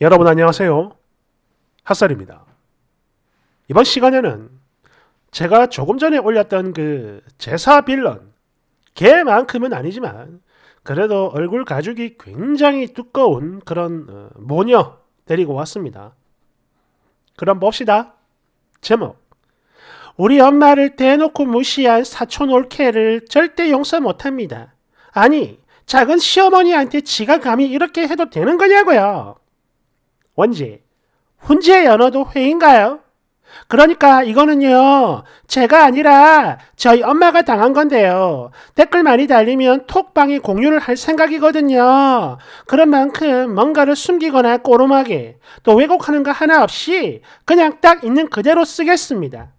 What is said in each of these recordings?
여러분 안녕하세요. 핫설입니다. 이번 시간에는 제가 조금 전에 올렸던 그 제사 빌런 개만큼은 아니지만 그래도 얼굴 가죽이 굉장히 두꺼운 그런 어, 모녀 데리고 왔습니다. 그럼 봅시다. 제목 우리 엄마를 대놓고 무시한 사촌 올케를 절대 용서 못합니다. 아니 작은 시어머니한테 지가 감히 이렇게 해도 되는 거냐고요. 원지. 훈지의 연어도 회인가요? 그러니까 이거는요, 제가 아니라 저희 엄마가 당한 건데요. 댓글 많이 달리면 톡방에 공유를 할 생각이거든요. 그런 만큼 뭔가를 숨기거나 꼬름하게 또 왜곡하는 거 하나 없이 그냥 딱 있는 그대로 쓰겠습니다.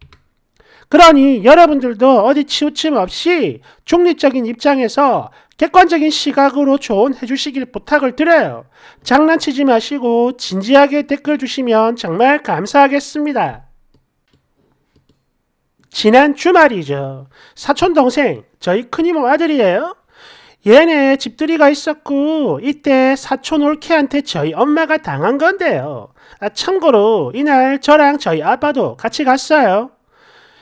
그러니 여러분들도 어디 치우침 없이 중립적인 입장에서 객관적인 시각으로 조언해 주시길 부탁을 드려요. 장난치지 마시고 진지하게 댓글 주시면 정말 감사하겠습니다. 지난 주말이죠. 사촌동생, 저희 큰이모 아들이에요. 얘네 집들이가 있었고 이때 사촌 올케한테 저희 엄마가 당한 건데요. 아, 참고로 이날 저랑 저희 아빠도 같이 갔어요.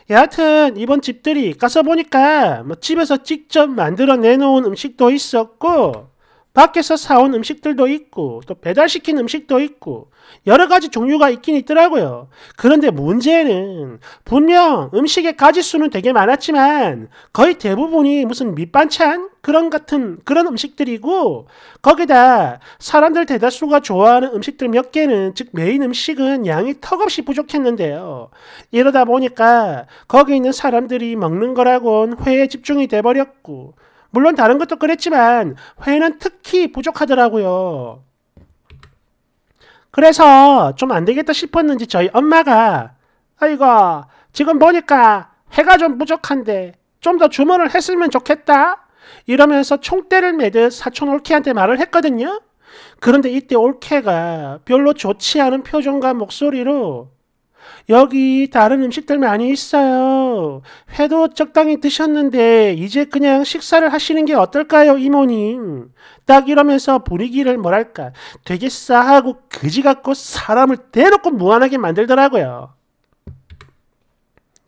여하튼 이번 집들이 가서 보니까 뭐 집에서 직접 만들어 내놓은 음식도 있었고 밖에서 사온 음식들도 있고 또 배달시킨 음식도 있고 여러 가지 종류가 있긴 있더라고요. 그런데 문제는 분명 음식의 가지수는 되게 많았지만 거의 대부분이 무슨 밑반찬 그런 같은 그런 음식들이고 거기다 사람들 대다수가 좋아하는 음식들 몇 개는 즉 메인 음식은 양이 턱없이 부족했는데요. 이러다 보니까 거기 있는 사람들이 먹는 거라곤 회에 집중이 돼버렸고 물론 다른 것도 그랬지만 회는 특히 부족하더라고요. 그래서 좀 안 되겠다 싶었는지 저희 엄마가 아이고 지금 보니까 회가 좀 부족한데 좀 더 주문을 했으면 좋겠다 이러면서 총대를 매듯 사촌 올케한테 말을 했거든요. 그런데 이때 올케가 별로 좋지 않은 표정과 목소리로 여기 다른 음식들 많이 있어요. 회도 적당히 드셨는데 이제 그냥 식사를 하시는 게 어떨까요, 이모님? 딱 이러면서 분위기를 뭐랄까 되게 싸하고 그지 같고 사람을 대놓고 무한하게 만들더라고요.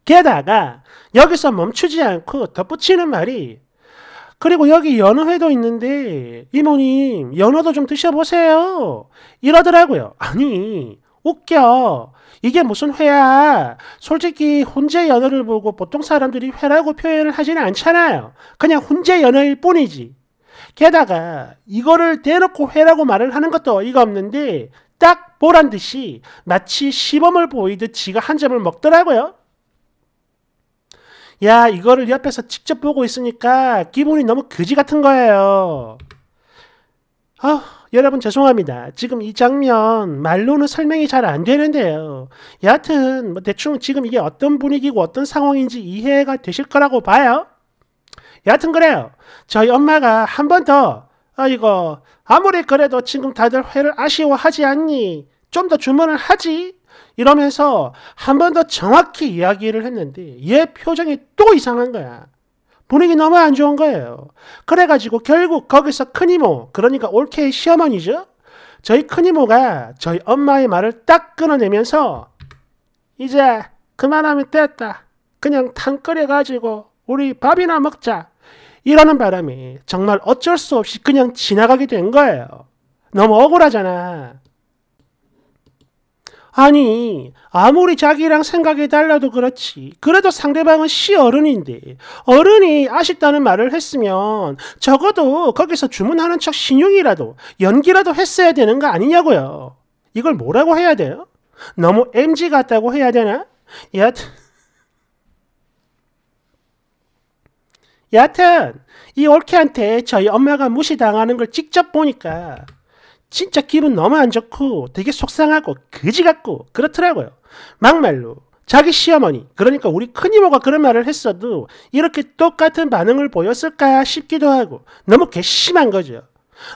게다가 여기서 멈추지 않고 덧붙이는 말이 그리고 여기 연어회도 있는데 이모님 연어도 좀 드셔보세요 이러더라고요 아니 웃겨. 이게 무슨 회야. 솔직히 혼재 연어를 보고 보통 사람들이 회라고 표현을 하지는 않잖아요. 그냥 혼재 연어일 뿐이지. 게다가 이거를 대놓고 회라고 말을 하는 것도 어이가 없는데 딱 보란 듯이 마치 시범을 보이듯 지가 한 점을 먹더라고요. 야, 이거를 옆에서 직접 보고 있으니까 기분이 너무 그지 같은 거예요. 아, 여러분 죄송합니다. 지금 이 장면 말로는 설명이 잘 안 되는데요. 여하튼 뭐 대충 지금 이게 어떤 분위기고 어떤 상황인지 이해가 되실 거라고 봐요. 여하튼 그래요. 저희 엄마가 한 번더 아이거 아무리 그래도 지금 다들 회를 아쉬워하지 않니? 좀 더 주문을 하지? 이러면서 한 번 더 정확히 이야기를 했는데 얘 표정이 또 이상한 거야. 분위기 너무 안 좋은 거예요. 그래가지고 결국 거기서 큰이모, 그러니까 올케의 시어머니죠? 저희 큰이모가 저희 엄마의 말을 딱 끊어내면서 이제 그만하면 됐다. 그냥 탕 끓여가지고 우리 밥이나 먹자. 이러는 바람에 정말 어쩔 수 없이 그냥 지나가게 된 거예요. 너무 억울하잖아. 아니 아무리 자기랑 생각이 달라도 그렇지 그래도 상대방은 시 어른인데 어른이 아쉽다는 말을 했으면 적어도 거기서 주문하는 척 신용이라도 연기라도 했어야 되는 거 아니냐고요 이걸 뭐라고 해야 돼요? 너무 MG 같다고 해야 되나? 여튼여튼이 올케한테 저희 엄마가 무시당하는 걸 직접 보니까 진짜 기분 너무 안 좋고 되게 속상하고 그지 같고 그렇더라고요. 막말로 자기 시어머니 그러니까 우리 큰이모가 그런 말을 했어도 이렇게 똑같은 반응을 보였을까 싶기도 하고 너무 괘씸한 거죠.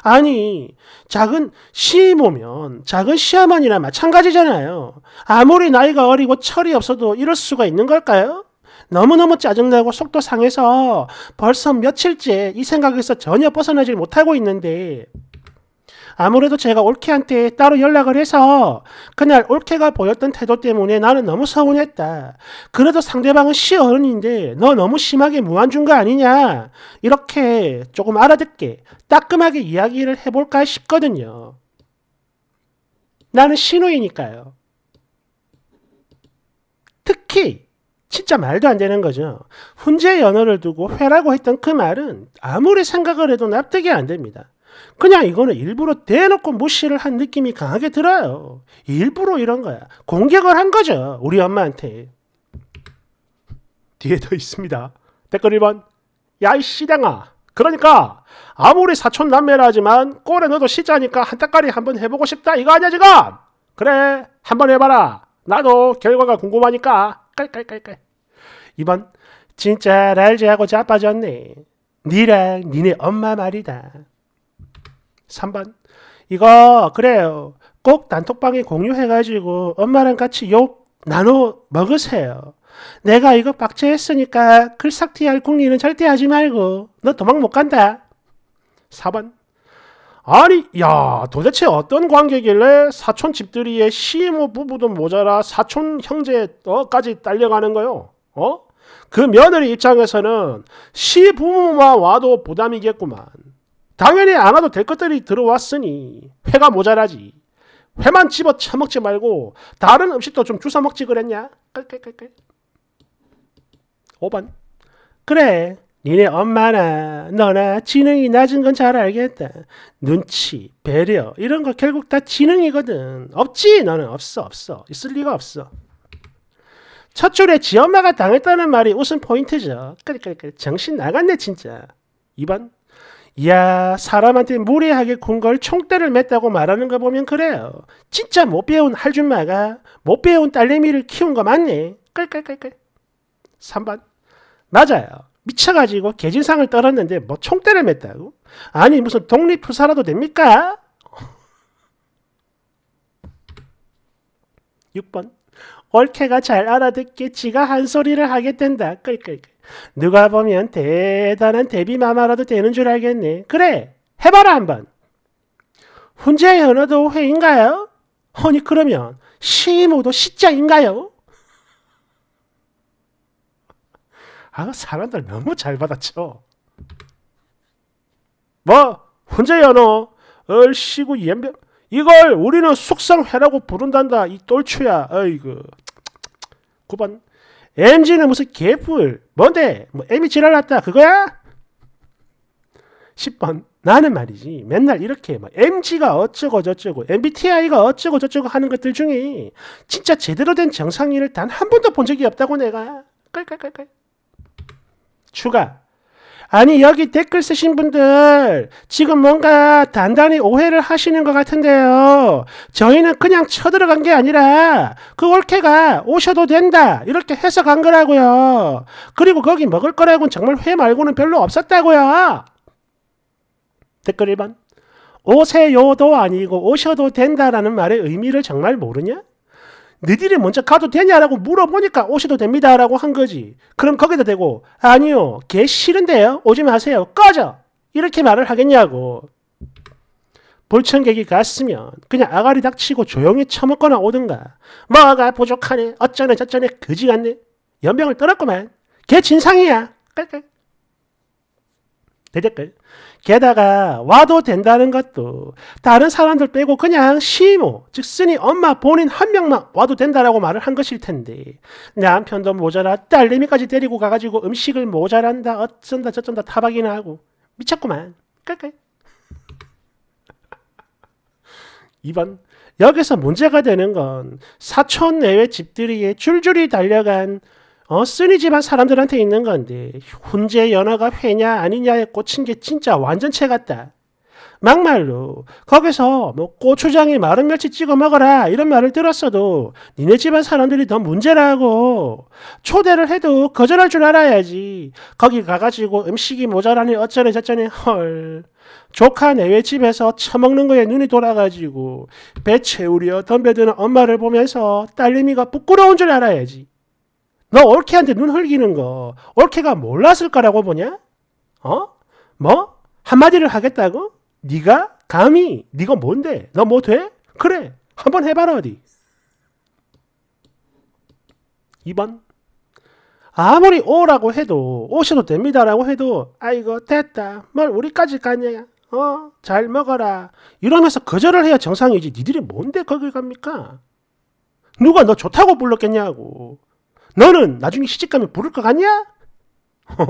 아니 작은 시모면 작은 시어머니나 마찬가지잖아요. 아무리 나이가 어리고 철이 없어도 이럴 수가 있는 걸까요? 너무너무 짜증나고 속도 상해서 벌써 며칠째 이 생각에서 전혀 벗어나질 못하고 있는데 아무래도 제가 올케한테 따로 연락을 해서 그날 올케가 보였던 태도 때문에 나는 너무 서운했다. 그래도 상대방은 시어른인데 너 너무 심하게 무한준거 아니냐. 이렇게 조금 알아듣게 따끔하게 이야기를 해볼까 싶거든요. 나는 신우이니까요. 특히 진짜 말도 안 되는 거죠. 훈제 연어를 두고 회라고 했던 그 말은 아무리 생각을 해도 납득이 안 됩니다. 그냥 이거는 일부러 대놓고 무시를 한 느낌이 강하게 들어요. 일부러 이런 거야. 공격을 한 거죠. 우리 엄마한테. 뒤에 더 있습니다. 댓글 1번. 야이 씨당아. 그러니까 아무리 사촌 남매라 하지만 꼴에 너도 시자니까 한따까리 한번 해보고 싶다 이거 아니야 지금? 그래 한번 해봐라. 나도 결과가 궁금하니까. 깔깔깔깔. 2번. 진짜 랄지하고 자빠졌네. 니랑 니네 엄마 말이다. 3번. 이거 그래요. 꼭 단톡방에 공유해가지고 엄마랑 같이 욕 나눠 먹으세요. 내가 이거 박제했으니까 글싹티할 궁리는 절대 하지 말고 너 도망 못 간다. 4번. 아니, 야, 도대체 어떤 관계길래 사촌 집들이에 시모 부부도 모자라 사촌 형제까지 딸려가는 거요? 어? 그 며느리 입장에서는 시부모만 와도 부담이겠구만. 당연히 안 와도 될 것들이 들어왔으니 회가 모자라지. 회만 집어 처먹지 말고 다른 음식도 좀 주워 먹지 그랬냐? 5번. 그래. 니네 엄마나 너나 지능이 낮은 건 잘 알겠다. 눈치, 배려 이런 거 결국 다 지능이거든. 없지? 너는 없어 없어. 있을 리가 없어. 첫 줄에 지 엄마가 당했다는 말이 웃음 포인트죠. 정신 나갔네 진짜. 2번. 이야 사람한테 무례하게 군걸 총대를 맸다고 말하는 거 보면 그래요. 진짜 못 배운 할줌마가 못 배운 딸내미를 키운 거 맞니? 깔깔깔깔. 3번 맞아요. 미쳐가지고 개진상을 떨었는데 뭐 총대를 맸다고? 아니 무슨 독립투사라도 됩니까? 6번 올케가 잘 알아듣게 지가 한 소리를 하게 된다. 끌끌끌. 누가 보면 대단한 데뷔마마라도 되는 줄 알겠네. 그래, 해봐라 한번. 훈제의 어도 회인가요? 허니 그러면 시모도 시자인가요? 아, 사람들 너무 잘 받았죠. 뭐, 훈제의 어 얼씨구 연변... 이걸 우리는 숙성회라고 부른단다. 이 똘추야. 어이구. 9번. MG는 무슨 개뿔. 뭔데? 뭐 M이 지랄났다. 그거야? 10번. 나는 말이지 맨날 이렇게 막 MG가 어쩌고 저쩌고 MBTI가 어쩌고 저쩌고 하는 것들 중에 진짜 제대로 된 정상인을 단 한 번도 본 적이 없다고 내가 깔깔깔깔 추가 아니 여기 댓글 쓰신 분들 지금 뭔가 단단히 오해를 하시는 것 같은데요. 저희는 그냥 쳐들어간 게 아니라 그 올케가 오셔도 된다 이렇게 해서 간 거라고요. 그리고 거기 먹을 거라고는 정말 회 말고는 별로 없었다고요. 댓글 1번 오세요도 아니고 오셔도 된다라는 말의 의미를 정말 모르냐? 니들이 먼저 가도 되냐라고 물어보니까 오셔도 됩니다라고 한 거지. 그럼 거기다 대고 아니요 개 싫은데요 오지 마세요 꺼져 이렇게 말을 하겠냐고. 불청객이 갔으면 그냥 아가리 닥치고 조용히 처먹거나 오든가 뭐가 부족하네 어쩌네 저쩌네 그지 같네 연병을 떨었구만 개 진상이야 깔깔 대댓글 게다가 와도 된다는 것도 다른 사람들 빼고 그냥 시모, 즉 쓰니 엄마 본인 한 명만 와도 된다라고 말을 한 것일 텐데 남편도 모자라 딸내미까지 데리고 가가지고 음식을 모자란다 어쩐다 저쩐다 타박이나 하고 미쳤구만. 깔깔. 2번 여기서 문제가 되는 건 사촌 내외 집들이에 줄줄이 달려간 어, 쓰니 집안 사람들한테 있는 건데 훈제 연화가 회냐 아니냐에 꽂힌 게 진짜 완전체 같다. 막말로 거기서 뭐 고추장에 마른 멸치 찍어 먹어라 이런 말을 들었어도 니네 집안 사람들이 더 문제라고 초대를 해도 거절할 줄 알아야지 거기 가가지고 음식이 모자라니 어쩌네 저쩌네 헐 조카 내외 집에서 처먹는 거에 눈이 돌아가지고 배 채우려 덤벼드는 엄마를 보면서 딸내미가 부끄러운 줄 알아야지 너 올케한테 눈 흘기는 거 올케가 몰랐을 까라고 보냐? 어? 뭐? 한마디를 하겠다고? 네가 감히 네가 뭔데? 너 뭐 돼? 그래 한번 해봐라 어디 2번 아무리 오라고 해도 오셔도 됩니다라고 해도 아이고 됐다 뭘 우리까지 가냐 어잘 먹어라 이러면서 거절을 해야 정상이지 니들이 뭔데 거길 갑니까 누가 너 좋다고 불렀겠냐고 너는 나중에 시집가면 부를 것 같냐? 어?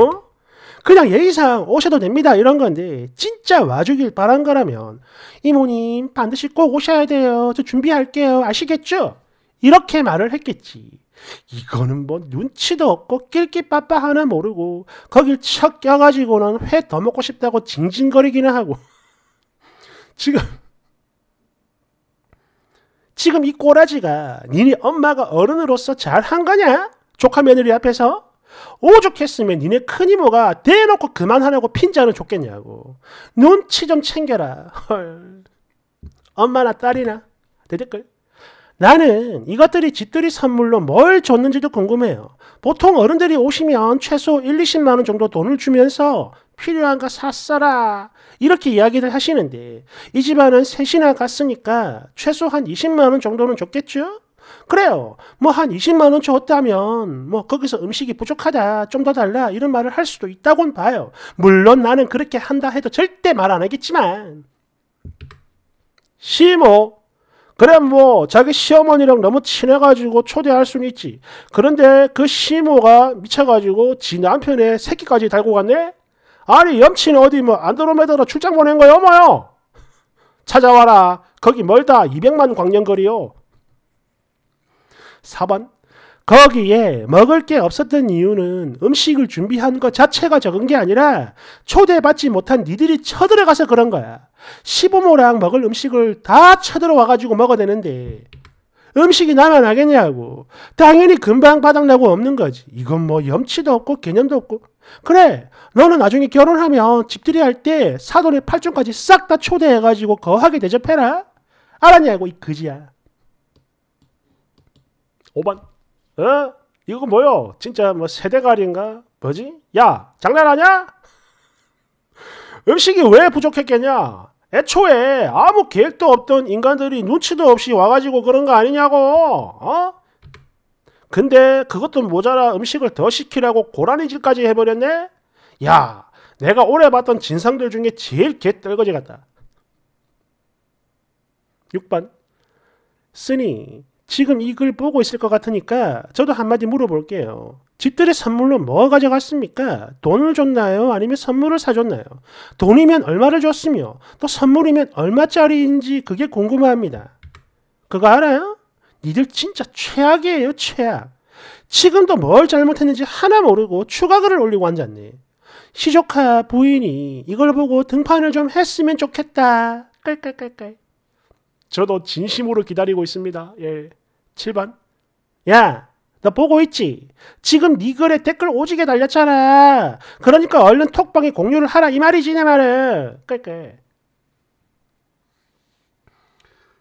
그냥 예의상 오셔도 됩니다. 이런 건데, 진짜 와주길 바란 거라면, 이모님, 반드시 꼭 오셔야 돼요. 저 준비할게요. 아시겠죠? 이렇게 말을 했겠지. 이거는 뭐 눈치도 없고 낄낄빠빠 하나 모르고 거길 척 껴가지고는 회 더 먹고 싶다고 징징거리기는 하고 지금 지금 이 꼬라지가 니네 엄마가 어른으로서 잘 한 거냐? 조카 며느리 앞에서 오죽했으면 니네 큰이모가 대놓고 그만하라고 핀자는 좋겠냐고 눈치 좀 챙겨라 헐 엄마나 딸이나 대댓글 나는 이것들이 집들이 선물로 뭘 줬는지도 궁금해요 보통 어른들이 오시면 최소 1, 20만원 정도 돈을 주면서 필요한 거 샀어라 이렇게 이야기를 하시는데 이 집안은 셋이나 갔으니까 최소 한 20만원 정도는 줬겠죠? 그래요. 뭐 한 20만 원 줬다면 뭐 거기서 음식이 부족하다, 좀 더 달라 이런 말을 할 수도 있다곤 봐요. 물론 나는 그렇게 한다 해도 절대 말 안 하겠지만. 시모 그래 뭐 자기 시어머니랑 너무 친해가지고 초대할 수는 있지. 그런데 그 시모가 미쳐가지고 지 남편의 새끼까지 달고 갔네? 아니 염치는 어디 뭐 안드로메다로 출장 보낸 거야 뭐요? 찾아와라. 거기 멀다 200만 광년거리요. 4번 거기에 먹을 게 없었던 이유는 음식을 준비한 것 자체가 적은 게 아니라 초대받지 못한 니들이 쳐들어가서 그런 거야. 시부모랑 먹을 음식을 다 쳐들어와가지고 먹어야되는데 음식이 남아나겠냐고. 당연히 금방 바닥나고 없는 거지. 이건 뭐 염치도 없고 개념도 없고. 그래, 너는 나중에 결혼하면 집들이 할 때 사돈의 팔촌까지 싹 다 초대해가지고 거하게 대접해라. 알았냐고, 이 그지야. 5번. 어? 이거 뭐요? 진짜 뭐 세대갈인가? 뭐지? 야, 장난하냐? 음식이 왜 부족했겠냐? 애초에 아무 계획도 없던 인간들이 눈치도 없이 와가지고 그런 거 아니냐고, 어? 근데 그것도 모자라 음식을 더 시키라고 고라니질까지 해버렸네? 야, 내가 오래 봤던 진상들 중에 제일 개떨거지 같다. 6번. 쓰니 지금 이 글 보고 있을 것 같으니까 저도 한마디 물어볼게요. 집들이 선물로 뭐 가져갔습니까? 돈을 줬나요? 아니면 선물을 사줬나요? 돈이면 얼마를 줬으며 또 선물이면 얼마짜리인지 그게 궁금합니다. 그거 알아요? 니들 진짜 최악이에요, 최악. 지금도 뭘 잘못했는지 하나 모르고 추가 글을 올리고 앉았네. 시조카 부인이 이걸 보고 등판을 좀 했으면 좋겠다. 깔깔깔깔. 저도 진심으로 기다리고 있습니다. 예. 7번. 야, 너 보고 있지? 지금 네 글에 댓글 오지게 달렸잖아. 그러니까 얼른 톡방에 공유를 하라 이 말이지 내 말은. 그니까.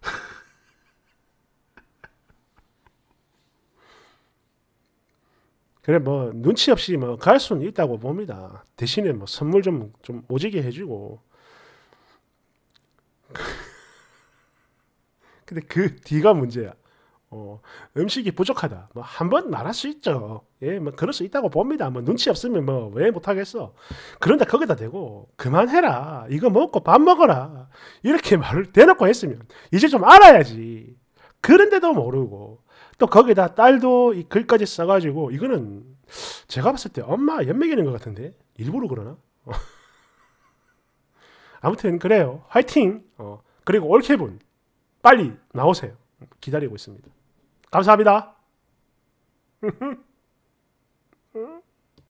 그래 뭐 눈치 없이 뭐 갈 수는 있다고 봅니다. 대신에 뭐 선물 좀좀 좀 오지게 해주고. 근데 그 뒤가 문제야. 어, 음식이 부족하다. 뭐 한번 말할 수 있죠. 예, 뭐 그럴 수 있다고 봅니다. 뭐 눈치 없으면 뭐 왜 못하겠어. 그런데 거기다 대고 그만해라. 이거 먹고 밥 먹어라. 이렇게 말을 대놓고 했으면 이제 좀 알아야지. 그런데도 모르고 또 거기다 딸도 이 글까지 써가지고 이거는 제가 봤을 때 엄마 연맥이는 것 같은데 일부러 그러나? 아무튼 그래요. 화이팅. 어, 그리고 올케분 빨리 나오세요. 기다리고 있습니다. 감사합니다.